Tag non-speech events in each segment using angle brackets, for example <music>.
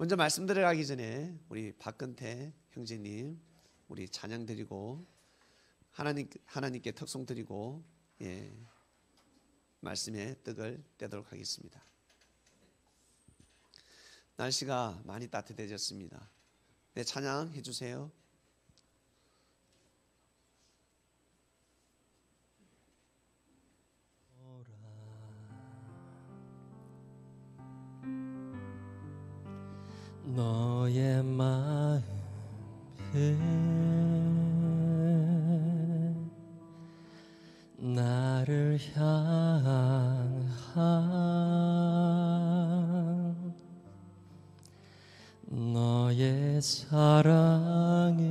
먼저 말씀드려가기 전에 우리 박근태 형제님 우리 찬양 드리고 하나님 하나님께 특송 드리고 예, 말씀의 뜻을 떼도록 하겠습니다. 날씨가 많이 따뜻해졌습니다. 네 찬양 해주세요. 너의 마음을 나를 향한 너의 사랑에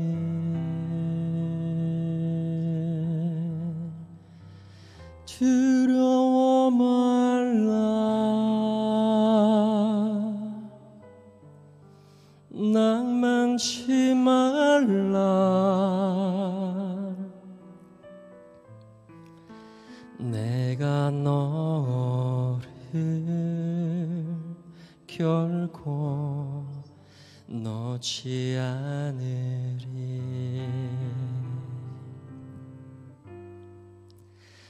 두려워 말라 낭망치 말라 내가 너를 결코 놓지 않으리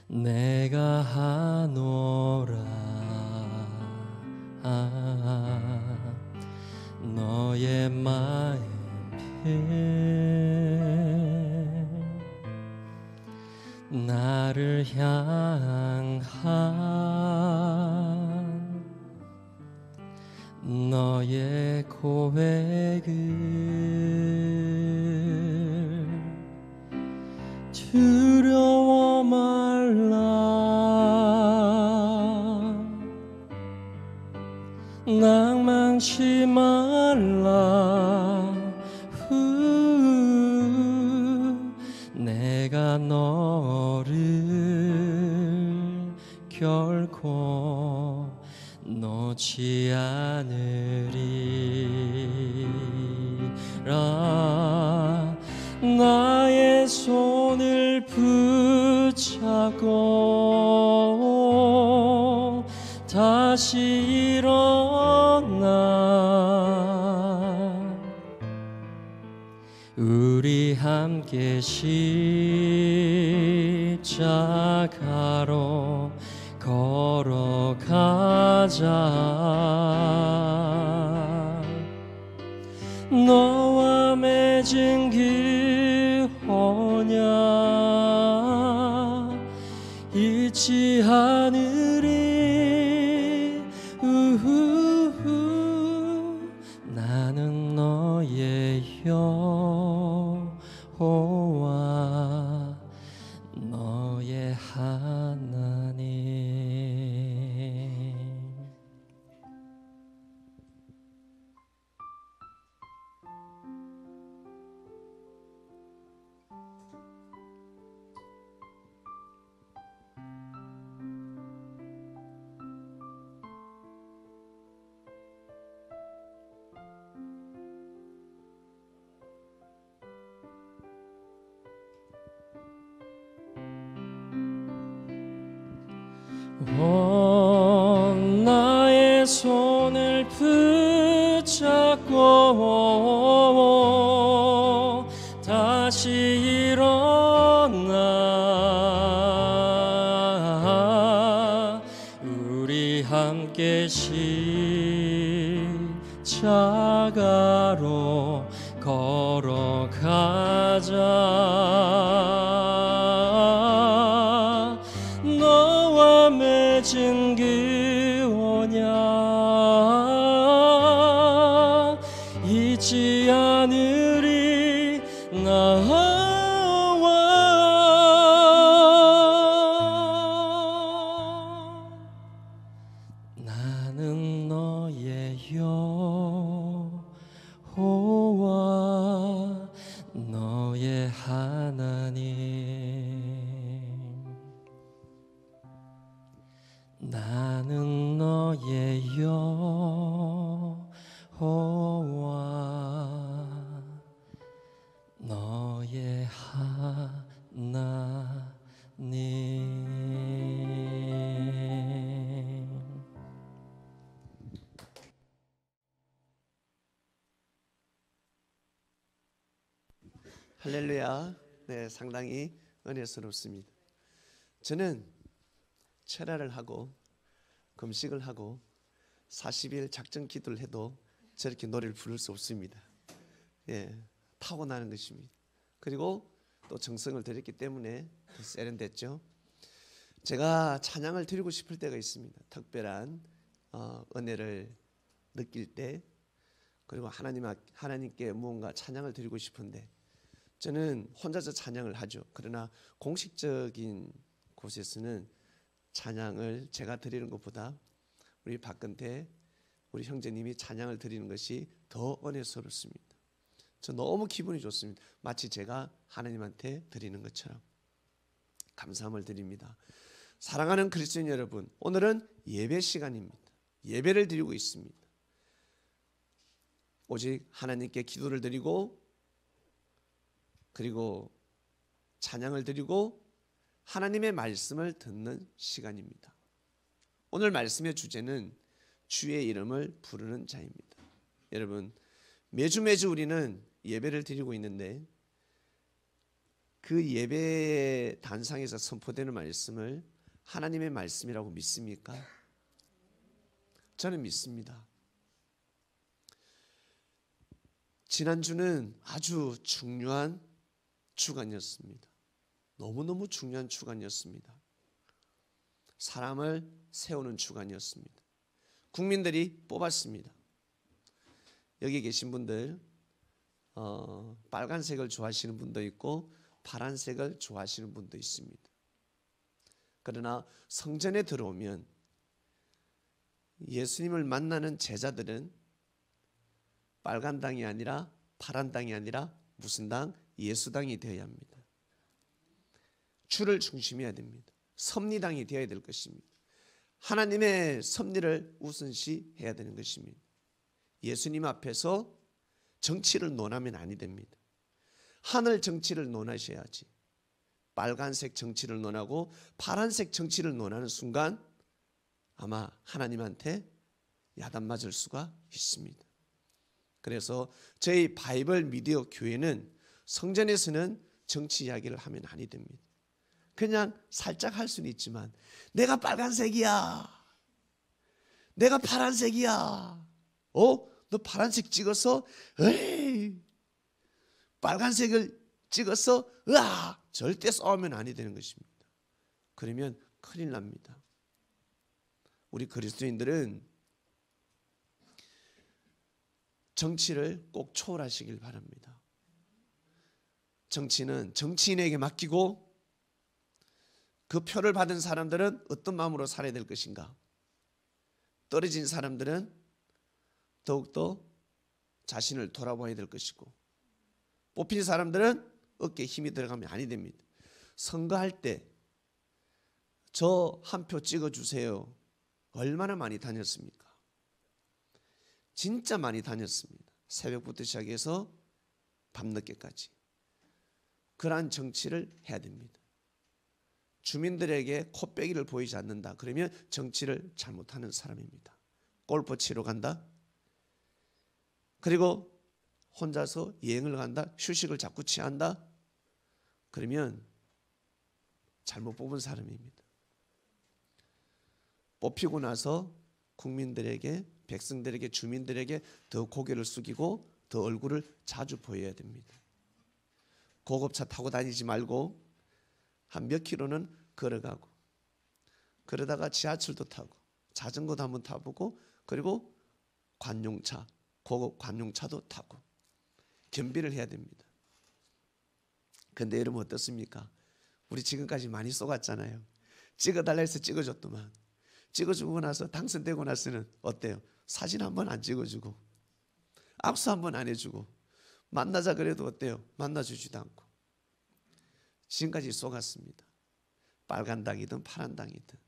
내가 하노라 아, 너의 마음에 나를 향한 너의 고백을 함께 십자가로 걸어가자 Oh. 죄스럽습니다. 저는 체라를 하고 금식을 하고 40일 작전 기도를 해도 저렇게 노래를 부를 수 없습니다. 예, 타고나는 것입니다. 그리고 또 정성을 들였기 때문에 더 세련됐죠. 제가 찬양을 드리고 싶을 때가 있습니다. 특별한 어, 은혜를 느낄 때, 그리고 하나님 하나님께 무언가 찬양을 드리고 싶은데 저는 혼자서 찬양을 하죠. 그러나 공식적인 곳에서는 찬양을 제가 드리는 것보다 우리 박근태 우리 형제님이 찬양을 드리는 것이 더 은혜스럽습니다. 저 너무 기분이 좋습니다. 마치 제가 하나님한테 드리는 것처럼 감사함을 드립니다. 사랑하는 그리스도인 여러분, 오늘은 예배 시간입니다. 예배를 드리고 있습니다. 오직 하나님께 기도를 드리고 그리고 찬양을 드리고 하나님의 말씀을 듣는 시간입니다. 오늘 말씀의 주제는 주의 이름을 부르는 자입니다. 여러분 매주 매주 우리는 예배를 드리고 있는데 그 예배의 단상에서 선포되는 말씀을 하나님의 말씀이라고 믿습니까? 저는 믿습니다. 지난주는 아주 중요한 주관이었습니다 너무너무 중요한 주간이었습니다. 사람을 세우는 주간이었습니다. 국민들이 뽑았습니다. 여기 계신 분들 어, 빨간색을 좋아하시는 분도 있고 파란색을 좋아하시는 분도 있습니다. 그러나 성전에 들어오면 예수님을 만나는 제자들은 빨간 당이 아니라 파란 당이 아니라 무슨 당? 예수당이 되어야 합니다. 주를 중심해야 됩니다. 섭리당이 되어야 될 것입니다. 하나님의 섭리를 우선시 해야 되는 것입니다. 예수님 앞에서 정치를 논하면 아니 됩니다. 하늘 정치를 논하셔야지. 빨간색 정치를 논하고 파란색 정치를 논하는 순간 아마 하나님한테 야단 맞을 수가 있습니다. 그래서 저희 바이블 미디어 교회는 성전에서는 정치 이야기를 하면 아니 됩니다. 그냥 살짝 할 수는 있지만 내가 빨간색이야. 내가 파란색이야. 어? 너 파란색 찍어서 에이 빨간색을 찍어서 으아 절대 싸우면 아니 되는 것입니다. 그러면 큰일 납니다. 우리 그리스도인들은 정치를 꼭 초월하시길 바랍니다. 정치는 정치인에게 맡기고 그 표를 받은 사람들은 어떤 마음으로 살아야 될 것인가? 떨어진 사람들은 더욱더 자신을 돌아봐야 될 것이고 뽑힌 사람들은 어깨에 힘이 들어가면 아니 됩니다. 선거할 때 저 한 표 찍어주세요. 얼마나 많이 다녔습니까? 진짜 많이 다녔습니다. 새벽부터 시작해서 밤늦게까지. 그러한 정치를 해야 됩니다. 주민들에게 코빼기를 보이지 않는다. 그러면 정치를 잘못하는 사람입니다. 골프 치러 간다. 그리고 혼자서 여행을 간다. 휴식을 자꾸 취한다. 그러면 잘못 뽑은 사람입니다. 뽑히고 나서 국민들에게 백성들에게 주민들에게 더 고개를 숙이고 더 얼굴을 자주 보여야 됩니다. 고급차 타고 다니지 말고 한 몇 킬로는 걸어가고 그러다가 지하철도 타고 자전거도 한번 타보고 그리고 관용차 고급 관용차도 타고 겸비를 해야 됩니다. 근데 여러분 어떻습니까? 우리 지금까지 많이 쏘갔잖아요. 찍어달라 해서 찍어줬더만 찍어주고 나서 당선되고 나서는 어때요? 사진 한번안 찍어주고 악수 한번안 해주고 만나자 그래도 어때요? 만나주지도 않고. 지금까지 속았습니다. 빨간 당이든 파란 당이든.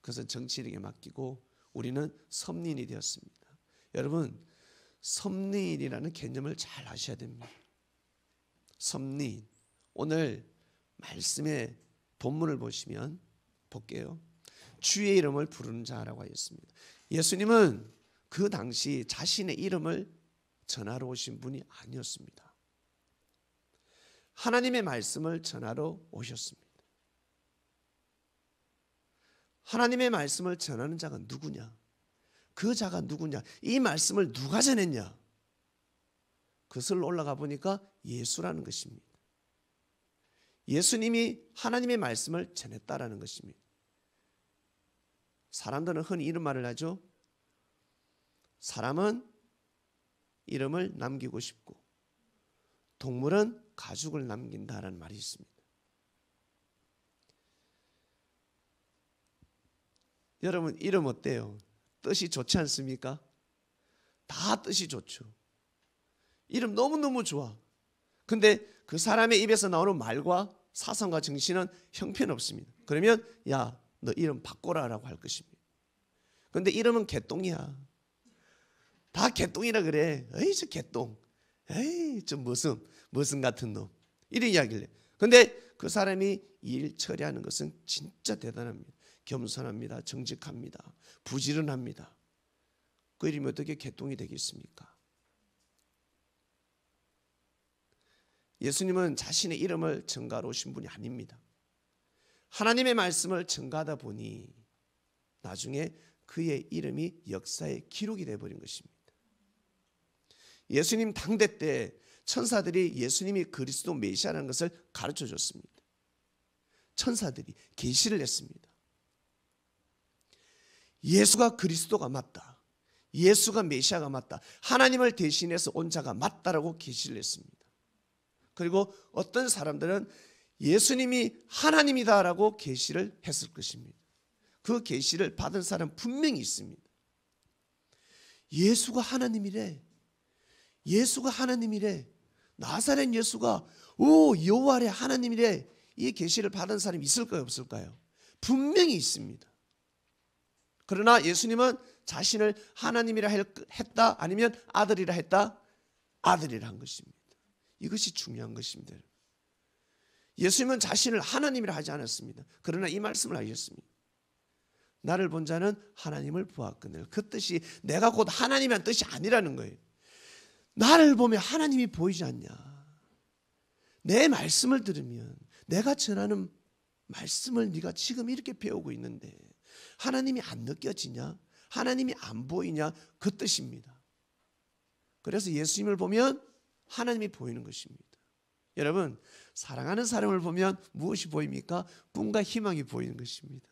그것은 정치인에게 맡기고 우리는 섭리인이 되었습니다. 여러분, 섭리인이라는 개념을 잘 아셔야 됩니다. 섭리인 오늘 말씀의 본문을 보시면 볼게요. 주의 이름을 부르는 자라고 하였습니다. 예수님은 그 당시 자신의 이름을 전하러 오신 분이 아니었습니다. 하나님의 말씀을 전하러 오셨습니다. 하나님의 말씀을 전하는 자가 누구냐? 그 자가 누구냐? 이 말씀을 누가 전했냐? 그것을 올라가 보니까 예수라는 것입니다. 예수님이 하나님의 말씀을 전했다라는 것입니다. 사람들은 흔히 이런 말을 하죠. 사람은 이름을 남기고 싶고 동물은 가죽을 남긴다는 말이 있습니다. 여러분 이름 어때요? 뜻이 좋지 않습니까? 다 뜻이 좋죠. 이름 너무너무 좋아. 근데 그 사람의 입에서 나오는 말과 사상과 정신은 형편없습니다. 그러면 야, 너 이름 바꿔라라고 할 것입니다. 근데 이름은 개똥이야. 다 개똥이라 그래. 에이 저 개똥. 에이 저 무슨 무슨 같은 놈. 이런 이야기를 해. 근데 그 사람이 일 처리하는 것은 진짜 대단합니다. 겸손합니다. 정직합니다. 부지런합니다. 그 이름이 어떻게 개똥이 되겠습니까? 예수님은 자신의 이름을 증가로 오신 분이 아닙니다. 하나님의 말씀을 증가하다 보니 나중에 그의 이름이 역사의 기록이 되어버린 것입니다. 예수님 당대 때 천사들이 예수님이 그리스도 메시아라는 것을 가르쳐 줬습니다. 천사들이 계시를 했습니다. 예수가 그리스도가 맞다. 예수가 메시아가 맞다. 하나님을 대신해서 온 자가 맞다라고 계시를 했습니다. 그리고 어떤 사람들은 예수님이 하나님이다라고 계시를 했을 것입니다. 그 계시를 받은 사람 분명히 있습니다. 예수가 하나님이래. 예수가 하나님이래. 나사렛 예수가 오 여호와래 하나님이래. 이 계시를 받은 사람이 있을까요 없을까요? 분명히 있습니다. 그러나 예수님은 자신을 하나님이라 했다 아니면 아들이라 했다 아들이라 한 것입니다. 이것이 중요한 것입니다. 예수님은 자신을 하나님이라 하지 않았습니다. 그러나 이 말씀을 하셨습니다. 나를 본 자는 하나님을 보았거늘 그 뜻이 내가 곧하나님이란 뜻이 아니라는 거예요. 나를 보면 하나님이 보이지 않냐? 내 말씀을 들으면 내가 전하는 말씀을 네가 지금 이렇게 배우고 있는데 하나님이 안 느껴지냐? 하나님이 안 보이냐? 그 뜻입니다. 그래서 예수님을 보면 하나님이 보이는 것입니다. 여러분, 사랑하는 사람을 보면 무엇이 보입니까? 꿈과 희망이 보이는 것입니다.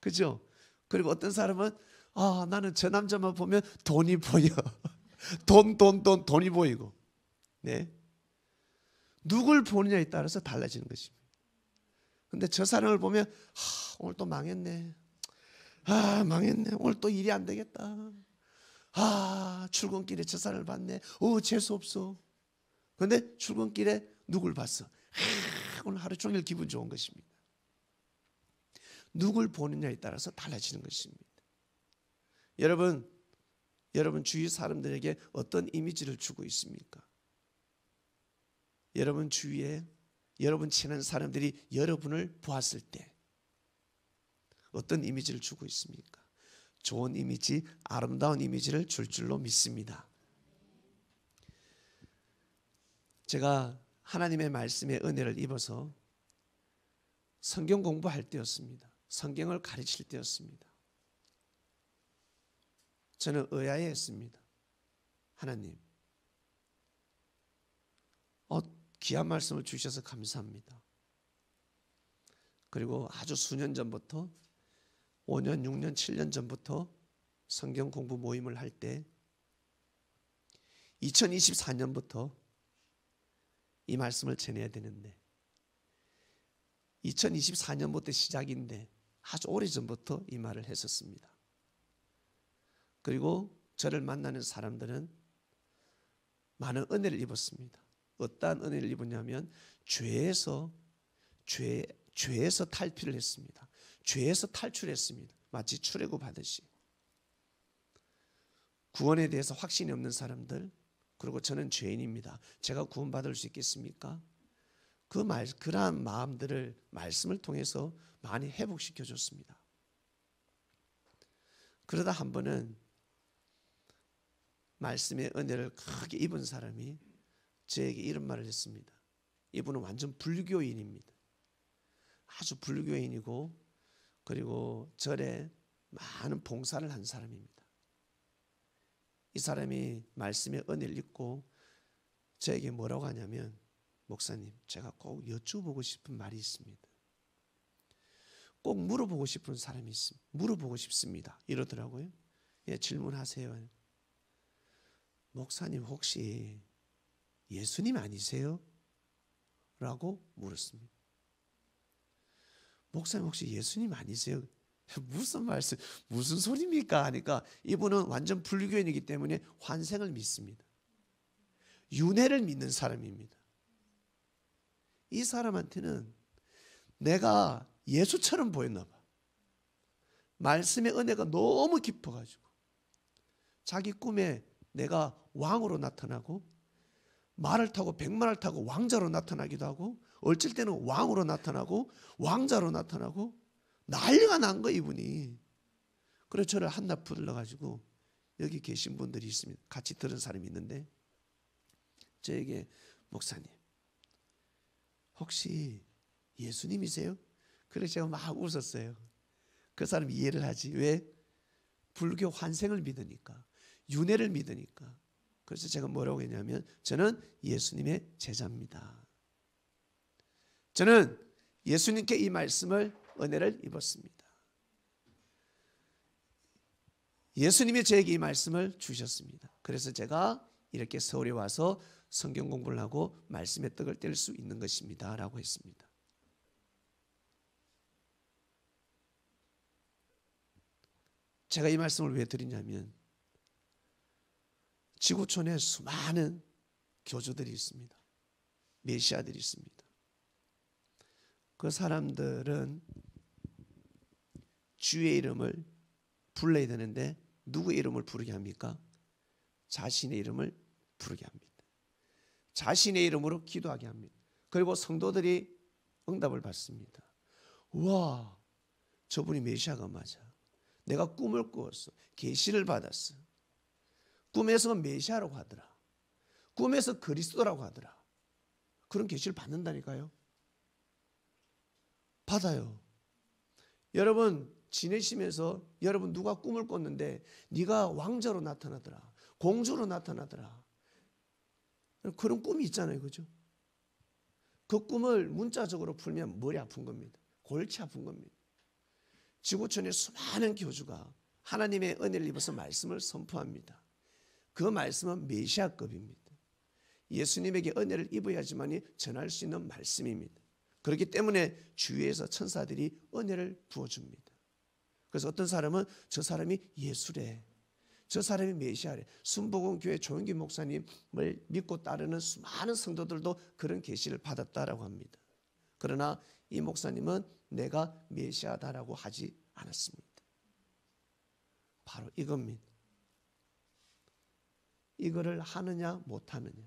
그죠? 그리고 어떤 사람은 아, 나는 저 남자만 보면 돈이 보여. 돈, 돈, 돈, 돈이 보이고. 네. 누굴 보느냐에 따라서 달라지는 것입니다. 근데 저 사람을 보면 하, 오늘 또 망했네. 아, 망했네. 오늘 또 일이 안 되겠다. 아, 출근길에 저 사람을 봤네. 오, 어, 재수 없어. 근데 출근길에 누굴 봤어? 하, 오늘 하루 종일 기분 좋은 것입니다. 누굴 보느냐에 따라서 달라지는 것입니다. 여러분, 여러분 주위 사람들에게 어떤 이미지를 주고 있습니까? 여러분 주위에 여러분 친한 사람들이 여러분을 보았을 때 어떤 이미지를 주고 있습니까? 좋은 이미지, 아름다운 이미지를 줄 줄로 믿습니다. 제가 하나님의 말씀의 은혜를 입어서 성경 공부할 때였습니다. 성경을 가르칠 때였습니다. 저는 의아해했습니다. 하나님, 어, 귀한 말씀을 주셔서 감사합니다. 그리고 아주 수년 전부터 5년, 6년, 7년 전부터 성경 공부 모임을 할 때 2024년부터 이 말씀을 전해야 되는데 2024년부터 시작인데 아주 오래전부터 이 말을 했었습니다. 그리고 저를 만나는 사람들은 많은 은혜를 입었습니다. 어떠한 은혜를 입었냐면 죄에서 죄 죄에서 탈피를 했습니다. 죄에서 탈출했습니다. 마치 출애굽 하듯이. 구원에 대해서 확신이 없는 사람들 그리고 저는 죄인입니다. 제가 구원받을 수 있겠습니까? 그 말, 그러한 마음들을 말씀을 통해서 많이 회복시켜 줬습니다. 그러다 한 번은 말씀의 은혜를 크게 입은 사람이 저에게 이런 말을 했습니다. 이분은 완전 불교인입니다. 아주 불교인이고 그리고 절에 많은 봉사를 한 사람입니다. 이 사람이 말씀의 은혜를 입고 저에게 뭐라고 하냐면 목사님 제가 꼭 여쭈보고 싶은 말이 있습니다. 꼭 물어보고 싶은 사람이 있습니다. 물어보고 싶습니다. 이러더라고요. 예, 질문하세요. 목사님 혹시 예수님 아니세요? 라고 물었습니다. 목사님 혹시 예수님 아니세요? <laughs> 무슨 말씀, 무슨 소리입니까? 하니까 이분은 완전 불교인이기 때문에 환생을 믿습니다. 윤회를 믿는 사람입니다. 이 사람한테는 내가 예수처럼 보였나 봐. 말씀의 은혜가 너무 깊어가지고 자기 꿈에 내가 왕으로 나타나고 말을 타고 백마를 타고 왕자로 나타나기도 하고 어쩔 때는 왕으로 나타나고 왕자로 나타나고 난리가 난 거 이분이 그래서 저를 한나 불러가지고 여기 계신 분들이 있습니다 같이 들은 사람이 있는데 저에게 목사님 혹시 예수님이세요? 그래서 제가 막 웃었어요 그 사람이 이해를 하지 왜? 불교 환생을 믿으니까 윤회를 믿으니까. 그래서 제가 뭐라고 했냐면 저는 예수님의 제자입니다. 저는 예수님께 이 말씀을 은혜를 입었습니다. 예수님이 저에게 이 말씀을 주셨습니다. 그래서 제가 이렇게 서울에 와서 성경 공부를 하고 말씀의 떡을 뗄수 있는 것입니다. 라고 했습니다. 제가 이 말씀을 왜 드리냐면 지구촌에 수많은 교주들이 있습니다. 메시아들이 있습니다. 그 사람들은 주의 이름을 불러야 되는데 누구의 이름을 부르게 합니까? 자신의 이름을 부르게 합니다. 자신의 이름으로 기도하게 합니다. 그리고 성도들이 응답을 받습니다. 와, 저분이 메시아가 맞아. 내가 꿈을 꾸었어. 계시를 받았어. 꿈에서 메시아라고 하더라. 꿈에서 그리스도라고 하더라. 그런 계시를 받는다니까요. 받아요. 여러분 지내시면서 여러분 누가 꿈을 꿨는데 네가 왕자로 나타나더라. 공주로 나타나더라. 그런 꿈이 있잖아요. 그죠? 그 꿈을 문자적으로 풀면 머리 아픈 겁니다. 골치 아픈 겁니다. 지구촌의 수많은 교주가 하나님의 은혜를 입어서 말씀을 선포합니다. 그 말씀은 메시아급입니다. 예수님에게 은혜를 입어야지만이 전할 수 있는 말씀입니다. 그렇기 때문에 주위에서 천사들이 은혜를 부어줍니다. 그래서 어떤 사람은 저 사람이 예수래. 저 사람이 메시아래. 순복음교회 조영기 목사님을 믿고 따르는 수많은 성도들도 그런 계시를 받았다라고 합니다. 그러나 이 목사님은 내가 메시아다라고 하지 않았습니다. 바로 이겁니다. 이거를 하느냐 못하느냐.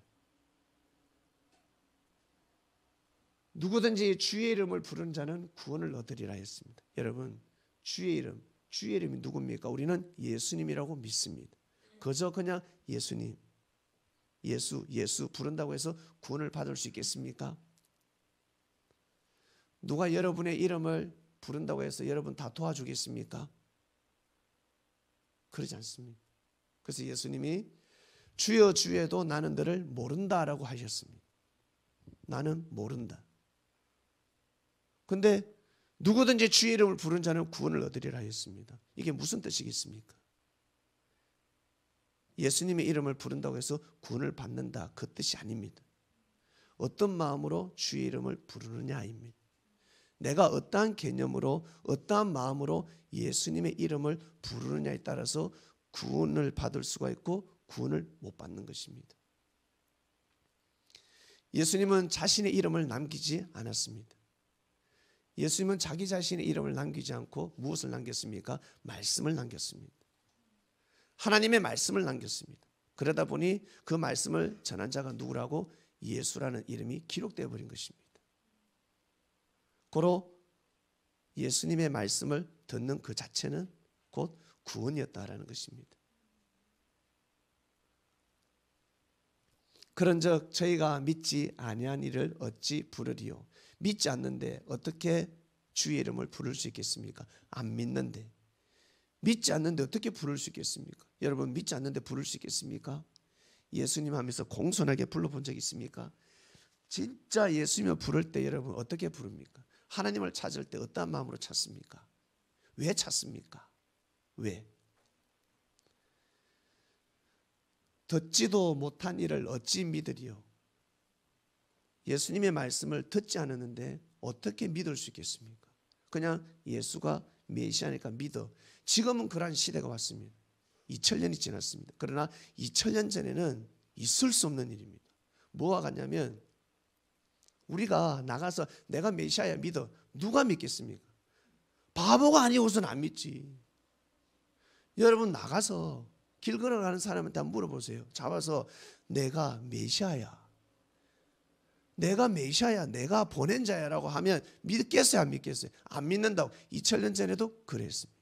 누구든지 주의 이름을 부른 자는 구원을 얻으리라 했습니다. 여러분 주의 이름 주의 이름이 누굽니까? 우리는 예수님이라고 믿습니다. 그저 그냥 예수님 예수 예수 부른다고 해서 구원을 받을 수 있겠습니까? 누가 여러분의 이름을 부른다고 해서 여러분 다 도와주겠습니까? 그러지 않습니다. 그래서 예수님이 주여 주에도 나는 너를 모른다라고 하셨습니다. 나는 모른다. 근데 누구든지 주의 이름을 부른 자는 구원을 얻으리라 했습니다. 이게 무슨 뜻이겠습니까? 예수님의 이름을 부른다고 해서 구원을 받는다 그 뜻이 아닙니다. 어떤 마음으로 주의 이름을 부르느냐입니다. 내가 어떠한 개념으로 어떠한 마음으로 예수님의 이름을 부르느냐에 따라서 구원을 받을 수가 있고 구원을 못 받는 것입니다. 예수님은 자신의 이름을 남기지 않았습니다. 예수님은 자기 자신의 이름을 남기지 않고 무엇을 남겼습니까? 말씀을 남겼습니다. 하나님의 말씀을 남겼습니다. 그러다 보니 그 말씀을 전한 자가 누구라고 예수라는 이름이 기록되어 버린 것입니다. 고로 예수님의 말씀을 듣는 그 자체는 곧 구원이었다라는 것입니다. 그런즉 저희가 믿지 아니한 이를 어찌 부르리요? 믿지 않는데 어떻게 주의 이름을 부를 수 있겠습니까? 안 믿는데 믿지 않는데 어떻게 부를 수 있겠습니까? 여러분 믿지 않는데 부를 수 있겠습니까? 예수님 하면서 공손하게 불러본 적 있습니까? 진짜 예수님을 부를 때 여러분 어떻게 부릅니까? 하나님을 찾을 때 어떤 마음으로 찾습니까? 왜 찾습니까? 왜? 듣지도 못한 일을 어찌 믿으리요? 예수님의 말씀을 듣지 않았는데 어떻게 믿을 수 있겠습니까? 그냥 예수가 메시아니까 믿어. 지금은 그러한 시대가 왔습니다. 2000년이 지났습니다. 그러나 2000년 전에는 있을 수 없는 일입니다. 뭐와 같냐면 우리가 나가서 내가 메시아야 믿어. 누가 믿겠습니까? 바보가 아니고서는 안 믿지. 여러분 나가서 길 걸어가는 사람한테 한번 물어보세요. 잡아서 내가 메시아야. 내가 메시아야. 내가 보낸 자야라고 하면 믿겠어요? 안 믿겠어요? 안 믿는다고. 2000년 전에도 그랬습니다.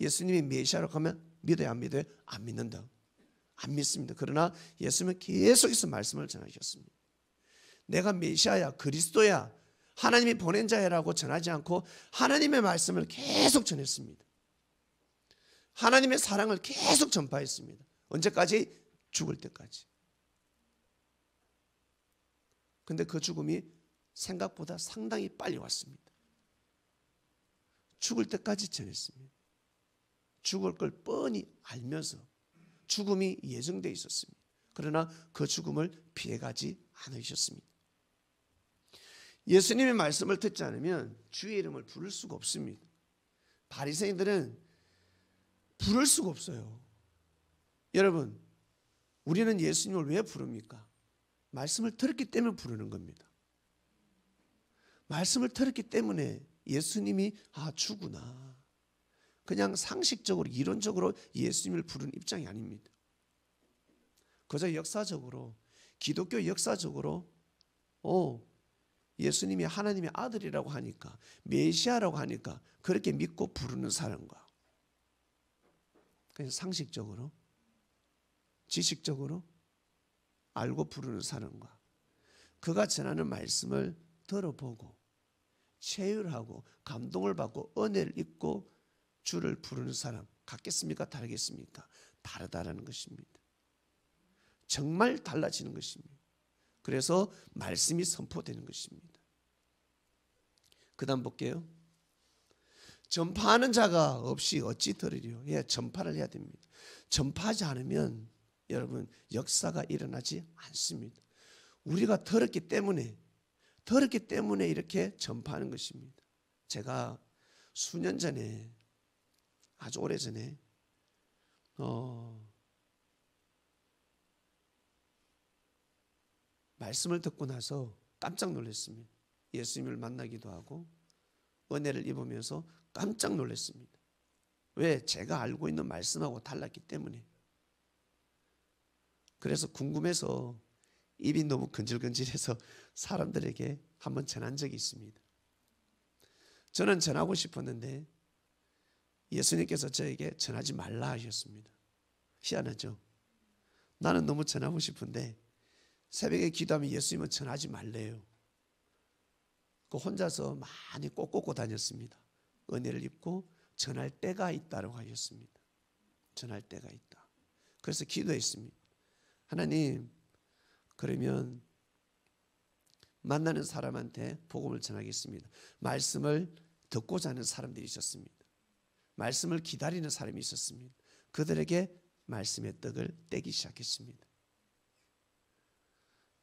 예수님이 메시아라고 하면 믿어요? 안 믿어요? 안 믿는다고. 안 믿습니다. 그러나 예수님은 계속해서 말씀을 전하셨습니다. 내가 메시아야, 그리스도야, 하나님이 보낸 자야라고 전하지 않고 하나님의 말씀을 계속 전했습니다. 하나님의 사랑을 계속 전파했습니다. 언제까지? 죽을 때까지. 근데 그 죽음이 생각보다 상당히 빨리 왔습니다. 죽을 때까지 전했습니다. 죽을 걸 뻔히 알면서 죽음이 예정되 있었습니다. 그러나 그 죽음을 피해가지 않으셨습니다. 예수님의 말씀을 듣지 않으면 주의 이름을 부를 수가 없습니다. 바리새인들은 부를 수가 없어요. 여러분, 우리는 예수님을 왜 부릅니까? 말씀을 들었기 때문에 부르는 겁니다. 말씀을 들었기 때문에 예수님이 아 주구나. 그냥 상식적으로 이론적으로 예수님을 부르는 입장이 아닙니다. 그저 역사적으로 기독교 역사적으로 어 예수님이 하나님의 아들이라고 하니까 메시아라고 하니까 그렇게 믿고 부르는 사람과 그래 상식적으로, 지식적으로 알고 부르는 사람과 그가 전하는 말씀을 들어보고 체휼하고 감동을 받고 은혜를 입고 주를 부르는 사람 같겠습니까? 다르겠습니까? 다르다라는 것입니다. 정말 달라지는 것입니다. 그래서 말씀이 선포되는 것입니다. 그 다음 볼게요. 전파하는 자가 없이 어찌 들으리요? 예, 전파를 해야 됩니다. 전파하지 않으면 여러분 역사가 일어나지 않습니다. 우리가 더럽기 때문에 더럽기 때문에 이렇게 전파하는 것입니다. 제가 수년 전에 아주 오래 전에 어, 말씀을 듣고 나서 깜짝 놀랐습니다. 예수님을 만나기도 하고 은혜를 입으면서 깜짝 놀랐습니다. 왜? 제가 알고 있는 말씀하고 달랐기 때문에. 그래서 궁금해서 입이 너무 근질근질해서 <laughs> 사람들에게 한번 전한 적이 있습니다. 저는 전하고 싶었는데 예수님께서 저에게 전하지 말라 하셨습니다. 희한하죠? 나는 너무 전하고 싶은데 새벽에 기도하면 예수님은 전하지 말래요. 그 혼자서 많이 꼬꼬고 다녔습니다. 은혜를 입고 전할 때가 있다고 하셨습니다. 전할 때가 있다. 그래서 기도했습니다. 하나님, 그러면 만나는 사람한테 복음을 전하겠습니다. 말씀을 듣고자 하는 사람들이 있었습니다. 말씀을 기다리는 사람이 있었습니다. 그들에게 말씀의 떡을 떼기 시작했습니다.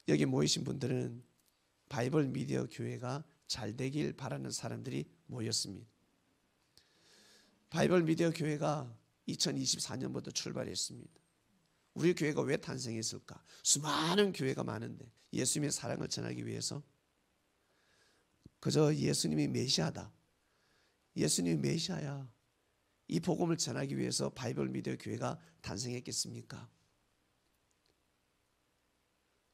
여기 모이신 분들은 바이블 미디어 교회가 잘 되길 바라는 사람들이 모였습니다. 바이벌 미디어 교회가 2024년부터 출발했습니다. 우리 교회가 왜 탄생했을까? 수많은 교회가 많은데 예수님의 사랑을 전하기 위해서 그저 예수님이 메시아다. 예수님이 메시아야. 이 복음을 전하기 위해서 바이블 미디어 교회가 탄생했겠습니까?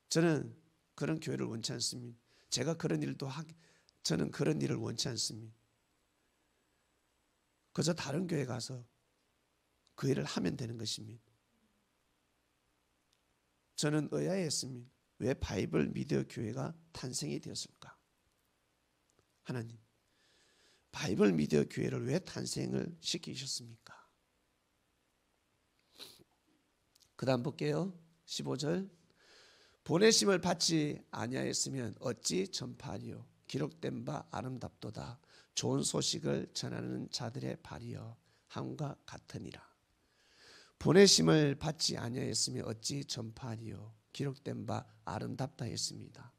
저는 그런 교회를 원치 않습니다. 제가 그런 일도 하, 저는 그런 일을 원치 않습니다. 그저 다른 교회 가서 그 일을 하면 되는 것입니다. 저는 의아했습니다. 왜 바이블 미디어 교회가 탄생이 되었을까? 하나님, 바이블 미디어 교회를 왜 탄생을 시키셨습니까? 그 다음 볼게요. 15절 보내심을 받지 아니하였으면 어찌 전파하리요 기록된 바 아름답도다 좋은 소식을 전하는 자들의 발이여 함과 같으니라. 보내심을 받지 아니하였으며 어찌 전파하니요 기록된 바 아름답다 했습니다.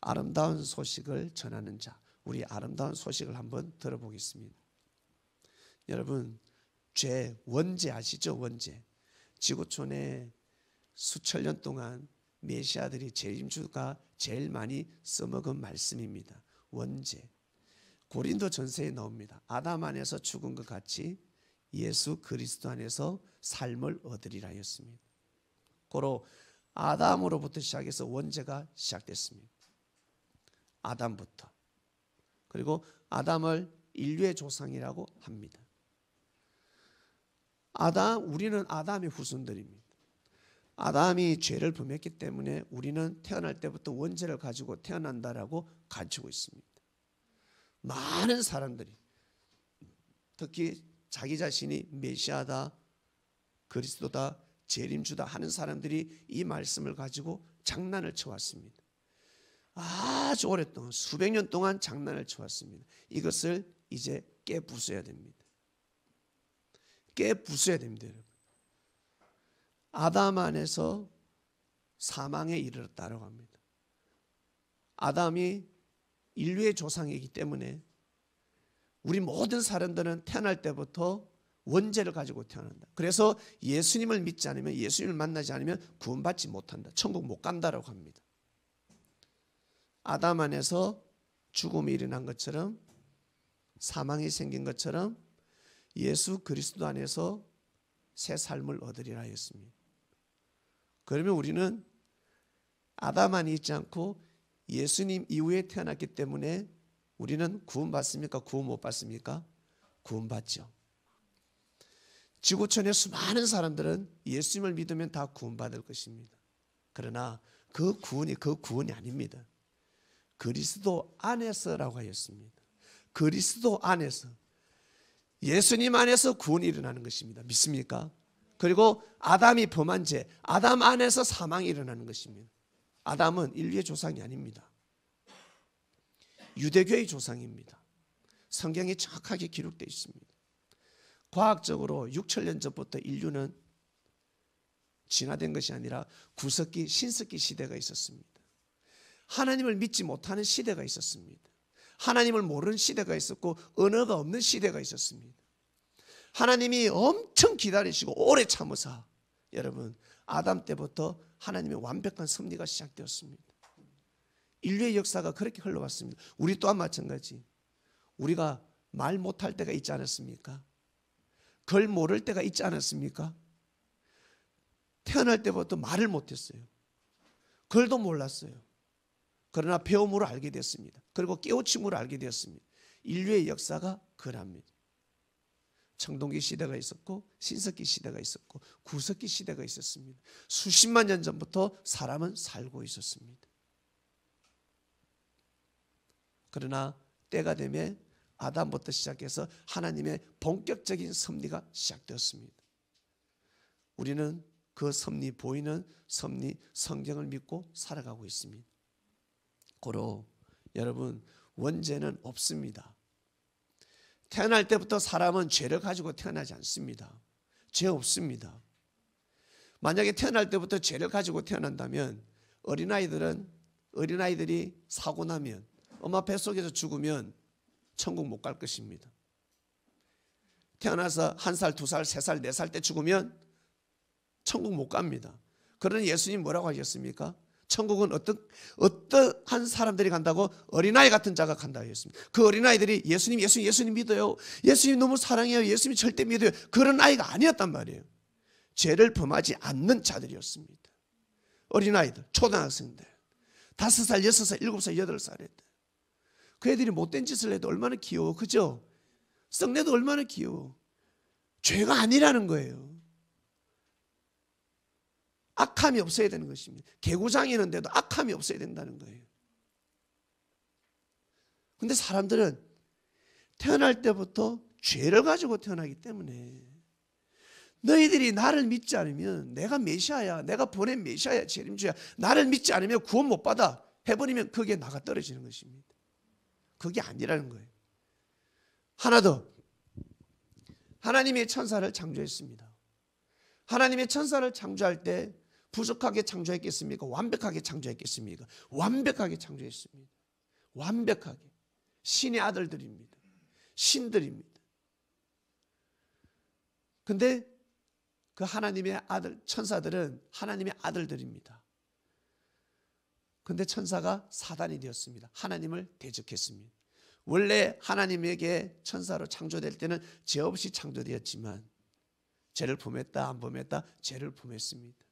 아름다운 소식을 전하는 자 우리 아름다운 소식을 한번 들어보겠습니다. 여러분 죄 원죄 아시죠? 원죄. 지구촌에 수천 년 동안 메시아들이 제임주가 제일 많이 써먹은 말씀입니다. 원죄. 고린도 전세에 나옵니다. 아담 안에서 죽은 것 같이 예수 그리스도 안에서 삶을 얻으리라 했습니다. 고로 아담으로부터 시작해서 원죄가 시작됐습니다. 아담부터. 그리고 아담을 인류의 조상이라고 합니다. 아담 우리는 아담의 후손들입니다. 아담이 죄를 범했기 때문에 우리는 태어날 때부터 원죄를 가지고 태어난다라고 가지고 있습니다. 많은 사람들이 특히 자기 자신이 메시아다, 그리스도다, 재림주다 하는 사람들이 이 말씀을 가지고 장난을 쳐왔습니다. 아주 오랫동안 수백 년 동안 장난을 쳐왔습니다. 이것을 이제 깨 부숴야 됩니다. 깨 부숴야 됩니다, 여러분. 아담 안에서 사망에 이르렀다고 합니다. 아담이 인류의 조상이기 때문에 우리 모든 사람들은 태어날 때부터 원죄를 가지고 태어난다. 그래서 예수님을 믿지 않으면 예수님을 만나지 않으면 구원받지 못한다. 천국 못 간다라고 합니다. 아담 안에서 죽음이 일어난 것처럼 사망이 생긴 것처럼 예수 그리스도 안에서 새 삶을 얻으리라 했습니다. 그러면 우리는 아담 안에 있지 않고 예수님 이후에 태어났기 때문에 우리는 구원 받습니까? 구원 못 받습니까? 구원 받죠. 지구촌의 수많은 사람들은 예수님을 믿으면 다 구원받을 것입니다. 그러나 그 구원이 그 구원이 아닙니다. 그리스도 안에서라고 하였습니다. 그리스도 안에서 예수님 안에서 구원이 일어나는 것입니다. 믿습니까? 그리고 아담이 범한 죄, 아담 안에서 사망이 일어나는 것입니다. 아담은 인류의 조상이 아닙니다. 유대교의 조상입니다. 성경에 정확하게 기록되어 있습니다. 과학적으로 6천년 전부터 인류는 진화된 것이 아니라 구석기 신석기 시대가 있었습니다. 하나님을 믿지 못하는 시대가 있었습니다. 하나님을 모르는 시대가 있었고 언어가 없는 시대가 있었습니다. 하나님이 엄청 기다리시고 오래 참으사 여러분 아담 때부터 하나님의 완벽한 섭리가 시작되었습니다. 인류의 역사가 그렇게 흘러왔습니다. 우리 또한 마찬가지. 우리가 말 못할 때가 있지 않았습니까? 걸 모를 때가 있지 않았습니까? 태어날 때부터 말을 못했어요. 글도 몰랐어요. 그러나 배움으로 알게 됐습니다. 그리고 깨우침으로 알게 되었습니다. 인류의 역사가 그랍니다. 청동기 시대가 있었고 신석기 시대가 있었고 구석기 시대가 있었습니다. 수십만 년 전부터 사람은 살고 있었습니다. 그러나 때가 되면 아담부터 시작해서 하나님의 본격적인 섭리가 시작되었습니다. 우리는 그 섭리 보이는 섭리 성경을 믿고 살아가고 있습니다. 고로 여러분 원죄는 없습니다. 태어날 때부터 사람은 죄를 가지고 태어나지 않습니다. 죄 없습니다. 만약에 태어날 때부터 죄를 가지고 태어난다면 어린아이들은 어린아이들이 사고 나면 엄마 뱃속에서 죽으면 천국 못 갈 것입니다. 태어나서 한 살, 두 살, 세 살, 네 살 때 죽으면 천국 못 갑니다. 그러니 예수님 뭐라고 하셨습니까? 천국은 어떤 어떠한 사람들이 간다고 어린아이 같은 자가 간다 했습니다. 그 어린아이들이 예수님 예수님 예수님 믿어요. 예수님 너무 사랑해요. 예수님 절대 믿어요. 그런 아이가 아니었단 말이에요. 죄를 범하지 않는 자들이었습니다. 어린아이들, 초등학생들. 다섯 살, 여섯 살, 일곱 살, 여덟 살에. 그 애들이 못된 짓을 해도 얼마나 귀여워. 그죠? 썩내도 얼마나 귀여워. 죄가 아니라는 거예요. 악함이 없어야 되는 것입니다. 개구장이 있는데도 악함이 없어야 된다는 거예요. 근데 사람들은 태어날 때부터 죄를 가지고 태어나기 때문에 너희들이 나를 믿지 않으면 내가 메시아야. 내가 보낸 메시아야. 재림주야. 나를 믿지 않으면 구원 못 받아. 해버리면 그게 나가 떨어지는 것입니다. 그게 아니라는 거예요. 하나 더. 하나님의 천사를 창조했습니다. 하나님의 천사를 창조할 때 부족하게 창조했겠습니까? 완벽하게 창조했겠습니까? 완벽하게 창조했습니다. 완벽하게. 신의 아들들입니다. 신들입니다. 근데 그 하나님의 아들, 천사들은 하나님의 아들들입니다. 근데 천사가 사단이 되었습니다. 하나님을 대적했습니다. 원래 하나님에게 천사로 창조될 때는 죄 없이 창조되었지만 죄를 범했다 안 범했다 죄를 범했습니다.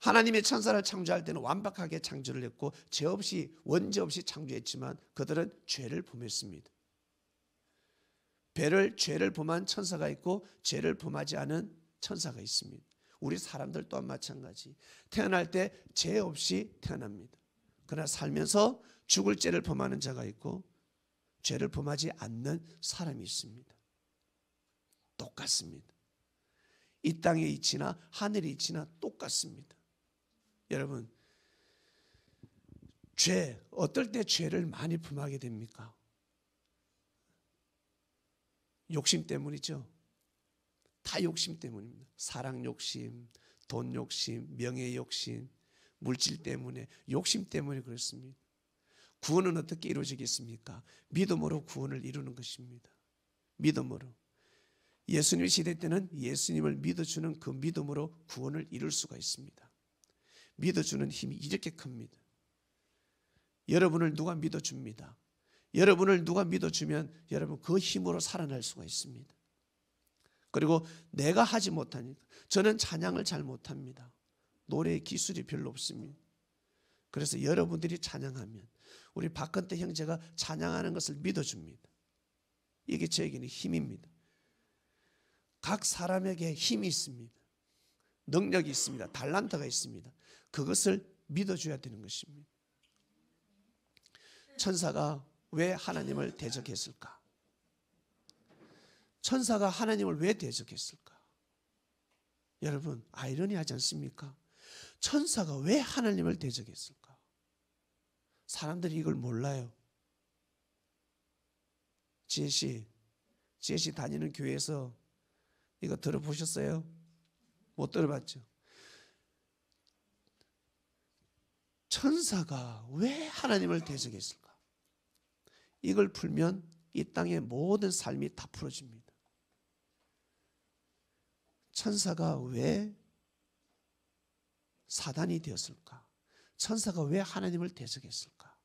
하나님의 천사를 창조할 때는 완벽하게 창조를 했고 죄 없이 원죄 없이 창조했지만 그들은 죄를 범했습니다. 배를 죄를 범한 천사가 있고 죄를 범하지 않은 천사가 있습니다. 우리 사람들 또한 마찬가지. 태어날 때 죄 없이 태어납니다. 그러나 살면서 죽을 죄를 범하는 자가 있고 죄를 범하지 않는 사람이 있습니다. 똑같습니다. 이 땅의 이치나 하늘의 이치나 똑같습니다. 여러분 죄 어떨 때 죄를 많이 품하게 됩니까? 욕심 때문이죠. 다 욕심 때문입니다. 사랑 욕심, 돈 욕심, 명예 욕심, 물질 때문에 욕심 때문에 그렇습니다. 구원은 어떻게 이루어지겠습니까? 믿음으로 구원을 이루는 것입니다. 믿음으로. 예수님 시대 때는 예수님을 믿어주는 그 믿음으로 구원을 이룰 수가 있습니다. 믿어주는 힘이 이렇게 큽니다. 여러분을 누가 믿어줍니다. 여러분을 누가 믿어주면 여러분 그 힘으로 살아날 수가 있습니다. 그리고 내가 하지 못하니까 저는 찬양을 잘 못합니다. 노래의 기술이 별로 없습니다. 그래서 여러분들이 찬양하면 우리 박건태 형제가 찬양하는 것을 믿어줍니다. 이게 저에게는 힘입니다. 각 사람에게 힘이 있습니다. 능력이 있습니다. 달란트가 있습니다. 그것을 믿어줘야 되는 것입니다. 천사가 왜 하나님을 대적했을까? 천사가 하나님을 왜 대적했을까? 여러분, 아이러니하지 않습니까? 천사가 왜 하나님을 대적했을까? 사람들이 이걸 몰라요. 지혜 씨, 지혜 씨 다니는 교회에서 이거 들어보셨어요? 못 들어봤죠? 천사가 왜 하나님을 대적했을까? 이걸 풀면 이 땅의 모든 삶이 다 풀어집니다. 천사가 왜 사단이 되었을까? 천사가 왜 하나님을 대적했을까?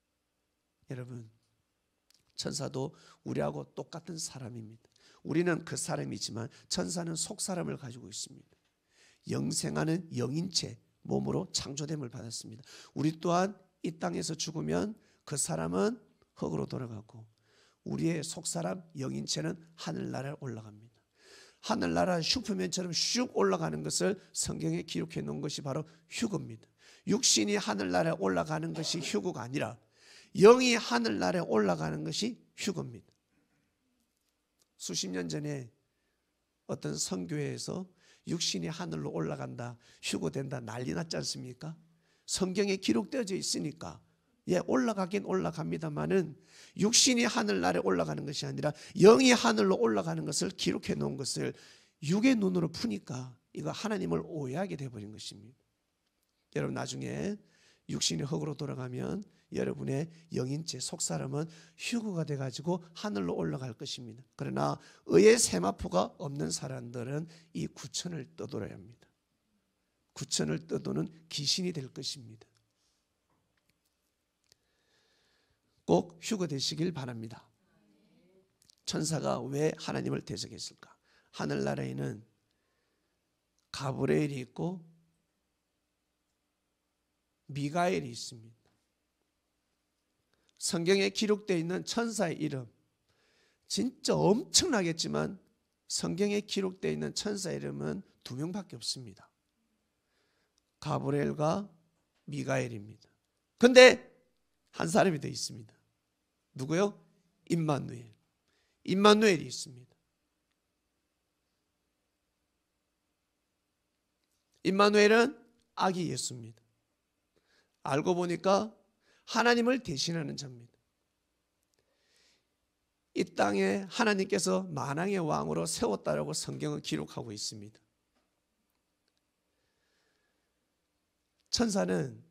여러분, 천사도 우리하고 똑같은 사람입니다. 우리는 그 사람이지만 천사는 속 사람을 가지고 있습니다. 영생하는 영인체, 몸으로 창조됨을 받았습니다. 우리 또한 이 땅에서 죽으면 그 사람은 흙으로 돌아가고 우리의 속사람 영인체는 하늘나라에 올라갑니다. 하늘나라 슈퍼맨처럼 슉 올라가는 것을 성경에 기록해 놓은 것이 바로 휴거입니다. 육신이 하늘나라에 올라가는 것이 휴거가 아니라 영이 하늘나라에 올라가는 것이 휴거입니다. 수십 년 전에 어떤 선교회에서 육신이 하늘로 올라간다, 휴고된다 난리 났지 않습니까? 성경에 기록되어져 있으니까 예, 올라가긴 올라갑니다만은 육신이 하늘나라에 올라가는 것이 아니라 영이 하늘로 올라가는 것을 기록해 놓은 것을 육의 눈으로 푸니까 이거 하나님을 오해하게 되어버린 것입니다. 여러분 나중에 육신이 흙으로 돌아가면 여러분의 영인체 속사람은 휴구가 돼가지고 하늘로 올라갈 것입니다. 그러나 의의 세마포가 없는 사람들은 이 구천을 떠돌아야 합니다. 구천을 떠도는 귀신이 될 것입니다. 꼭 휴거 되시길 바랍니다. 천사가 왜 하나님을 대적했을까? 하늘나라에는 가브레일이 있고 미가엘이 있습니다. 성경에 기록되어 있는 천사의 이름 진짜 엄청나겠지만 성경에 기록되어 있는 천사 이름은 두 명밖에 없습니다. 가브리엘과 미가엘입니다. 근데 한 사람이 더 있습니다. 누구요? 임마누엘. 임마누엘이 있습니다. 임마누엘은 아기 예수입니다. 알고 보니까 하나님을 대신하는 자입니다. 이 땅에 하나님께서 만왕의 왕으로 세웠다라고 성경은 기록하고 있습니다. 천사는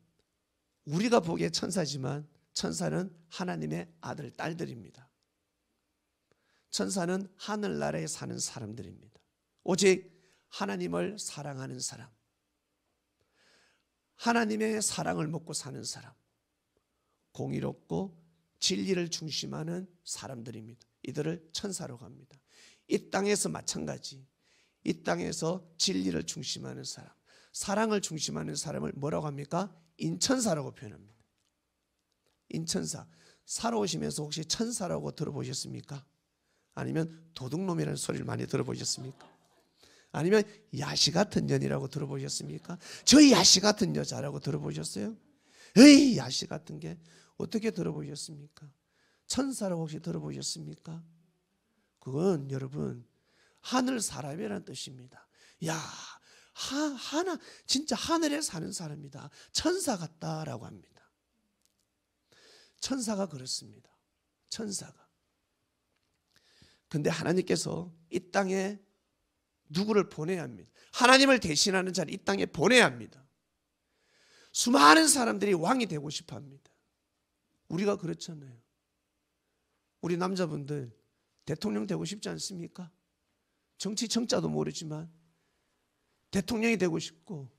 우리가 보기에 천사지만 천사는 하나님의 아들, 딸들입니다. 천사는 하늘나라에 사는 사람들입니다. 오직 하나님을 사랑하는 사람, 하나님의 사랑을 먹고 사는 사람, 공의롭고 진리를 중심하는 사람들입니다. 이들을 천사로 갑니다. 이 땅에서 마찬가지. 이 땅에서 진리를 중심하는 사람, 사랑을 중심하는 사람을 뭐라고 합니까? 인천사라고 표현합니다. 인천사. 살아 오시면서 혹시 천사라고 들어보셨습니까? 아니면 도둑놈이라는 소리를 많이 들어보셨습니까? 아니면 야시 같은 년이라고 들어보셨습니까? 저 야시 같은 여자라고 들어보셨어요? 에이 야시 같은 게 어떻게 들어보셨습니까? 천사라고 혹시 들어보셨습니까? 그건 여러분 하늘 사람이라는 뜻입니다. 야, 하, 하나 진짜 하늘에 사는 사람이다. 천사 같다라고 합니다. 천사가 그렇습니다. 천사가. 근데 하나님께서 이 땅에 누구를 보내야 합니다. 하나님을 대신하는 자를 이 땅에 보내야 합니다. 수많은 사람들이 왕이 되고 싶어 합니다. 우리가 그렇잖아요. 우리 남자분들 대통령 되고 싶지 않습니까? 정치 청자도 모르지만 대통령이 되고 싶고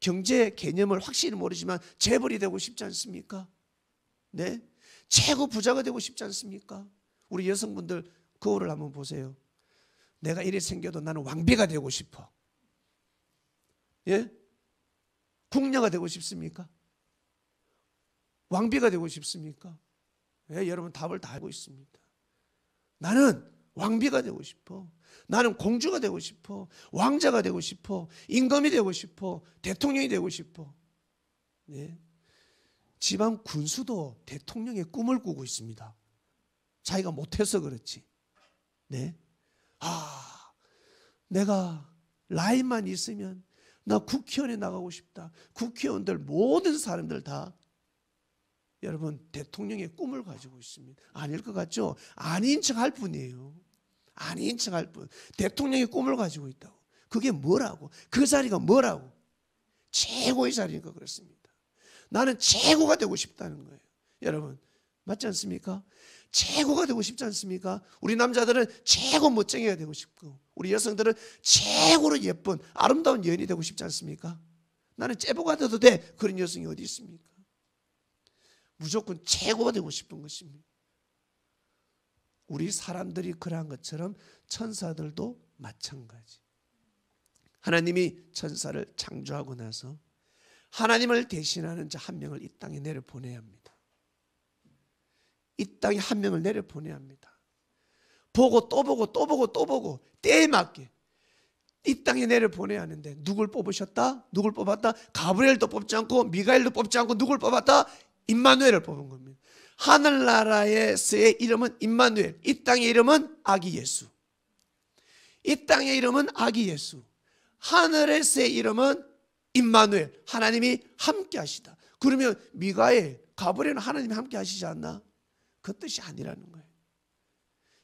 경제 개념을 확실히 모르지만 재벌이 되고 싶지 않습니까? 네? 최고 부자가 되고 싶지 않습니까? 우리 여성분들 거울을 한번 보세요. 내가 이래 생겨도 나는 왕비가 되고 싶어. 예? 궁녀가 되고 싶습니까? 왕비가 되고 싶습니까? 네, 여러분 답을 다 알고 있습니다. 나는 왕비가 되고 싶어. 나는 공주가 되고 싶어. 왕자가 되고 싶어. 임금이 되고 싶어. 대통령이 되고 싶어. 네. 예. 지방 군수도 대통령의 꿈을 꾸고 있습니다. 자기가 못해서 그렇지. 네. 아, 내가 라인만 있으면 나 국회의원에 나가고 싶다. 국회의원들 모든 사람들 다 여러분 대통령의 꿈을 가지고 있습니다. 아닐 것 같죠? 아닌 척 할 뿐이에요. 아닌 척 할 뿐. 대통령의 꿈을 가지고 있다고. 그게 뭐라고? 그 자리가 뭐라고? 최고의 자리니까 그렇습니다. 나는 최고가 되고 싶다는 거예요. 여러분 맞지 않습니까? 최고가 되고 싶지 않습니까? 우리 남자들은 최고 멋쟁이가 되고 싶고 우리 여성들은 최고로 예쁜 아름다운 여인이 되고 싶지 않습니까? 나는 째보가 돼도 돼 그런 여성이 어디 있습니까? 무조건 최고가 되고 싶은 것입니다. 우리 사람들이 그러한 것처럼 천사들도 마찬가지. 하나님이 천사를 창조하고 나서 하나님을 대신하는 자 한 명을 이 땅에 내려보내야 합니다. 이 땅에 한 명을 내려보내야 합니다. 보고 또 보고 또 보고 또 보고 때에 맞게 이 땅에 내려보내야 하는데 누굴 뽑으셨다? 누굴 뽑았다? 가브리엘도 뽑지 않고 미가엘도 뽑지 않고 누굴 뽑았다? 임마누엘을 뽑은 겁니다. 하늘나라에서의 이름은 임마누엘, 이 땅의 이름은 아기 예수. 이 땅의 이름은 아기 예수. 하늘에서의 이름은 임마누엘, 하나님이 함께 하시다. 그러면 미가엘, 가브리엘은 하나님이 함께 하시지 않나? 그 뜻이 아니라는 거예요.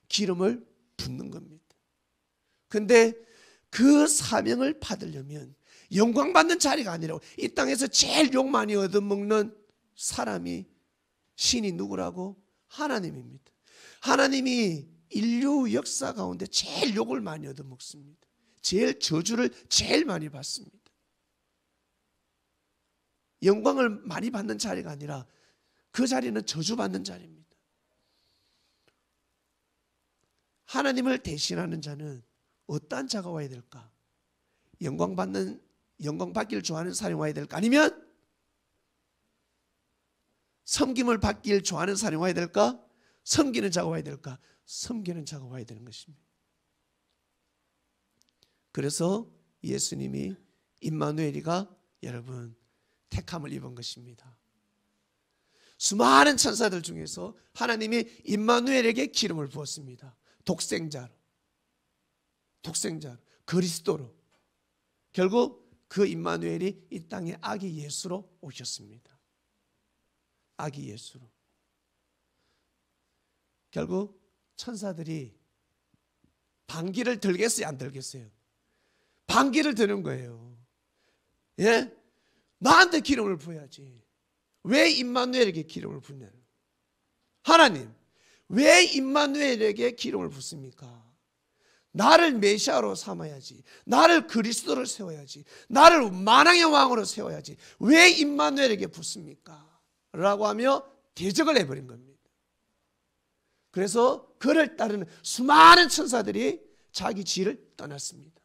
기름을 붓는 겁니다. 근데 그 사명을 받으려면 영광받는 자리가 아니라고 이 땅에서 제일 욕 많이 얻어먹는 사람이 신이 누구라고? 하나님입니다. 하나님이 인류 역사 가운데 제일 욕을 많이 얻어먹습니다. 제일 저주를 제일 많이 받습니다. 영광을 많이 받는 자리가 아니라 그 자리는 저주받는 자리입니다. 하나님을 대신하는 자는 어떠한 자가 와야 될까? 영광 받는 영광 받기를 좋아하는 사람이 와야 될까? 아니면 섬김을 받길 좋아하는 사람이 와야 될까? 섬기는 자가 와야 될까? 섬기는 자가 와야 되는 것입니다. 그래서 예수님이 임마누엘이가 여러분 택함을 입은 것입니다. 수많은 천사들 중에서 하나님이 임마누엘에게 기름을 부었습니다. 독생자로. 독생자로. 그리스도로. 결국 그 임마누엘이 이 땅에 아기 예수로 오셨습니다. 아기 예수로. 결국 천사들이 반기를 들겠어요, 안 들겠어요? 반기를 드는 거예요. 예? 나한테 기름을 부어야지. 왜 임마누엘에게 기름을 붓냐? 하나님, 왜 임마누엘에게 기름을 붓습니까? 나를 메시아로 삼아야지. 나를 그리스도를 세워야지. 나를 만왕의 왕으로 세워야지. 왜 임마누엘에게 붓습니까? 라고 하며 대적을 해버린 겁니다. 그래서 그를 따르는 수많은 천사들이 자기 지위를 떠났습니다.